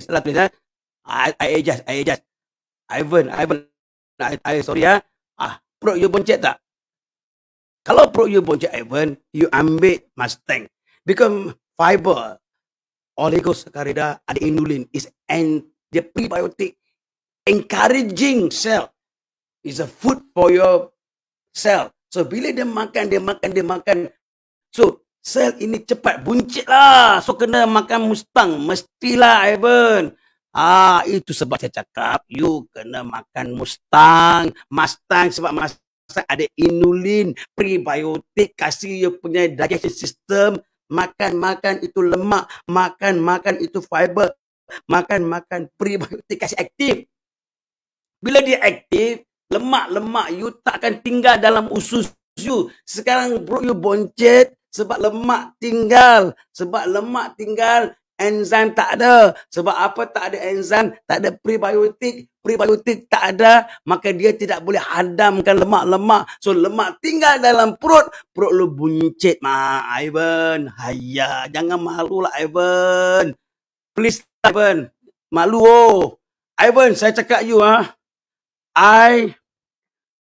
salah tulis eh. I, I adjust, I adjust. Ivan, Ivan. I, I sorry ya. Ah, pro you boncet tak? Kalau pro you boncet Ivan, you ambil Mustang. Become fiber. Oligosaccharida ada inulin is and the prebiotic encouraging cell is a food for your cell. So bila dia makan, dia makan, dia makan. So sel ini cepat buncit lah. So kena makan mustang. Mestilah Ivan. Ah itu sebab saya cakap you kena makan mustang. Mustang sebab mustang ada inulin, prebiotik, kasih you punya digestion system. Makan-makan itu lemak. Makan-makan itu fiber. Makan-makan prebiotik kasih aktif. Bila dia aktif, lemak-lemak you tak akan tinggal dalam usus you. Sekarang bro you boncet, sebab lemak tinggal. Sebab lemak tinggal, enzim tak ada. Sebab apa tak ada enzim, tak ada prebiotik. Prebiotik tak ada, maka dia tidak boleh hadamkan lemak-lemak. So, lemak tinggal dalam perut. Perut lu buncit, mak Ivan. Haiya, jangan malu lah, Ivan. Please, Ivan. Malu, oh. Ivan, saya cakap you, ah. I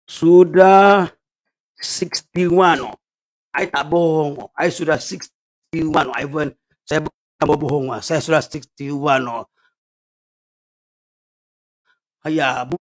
sudah 61. Oh. I tak bohong. I sudah 61. Oh. Ivan, saya bukan bohong. Ah. Saya sudah 61. Oh. Ya, bu-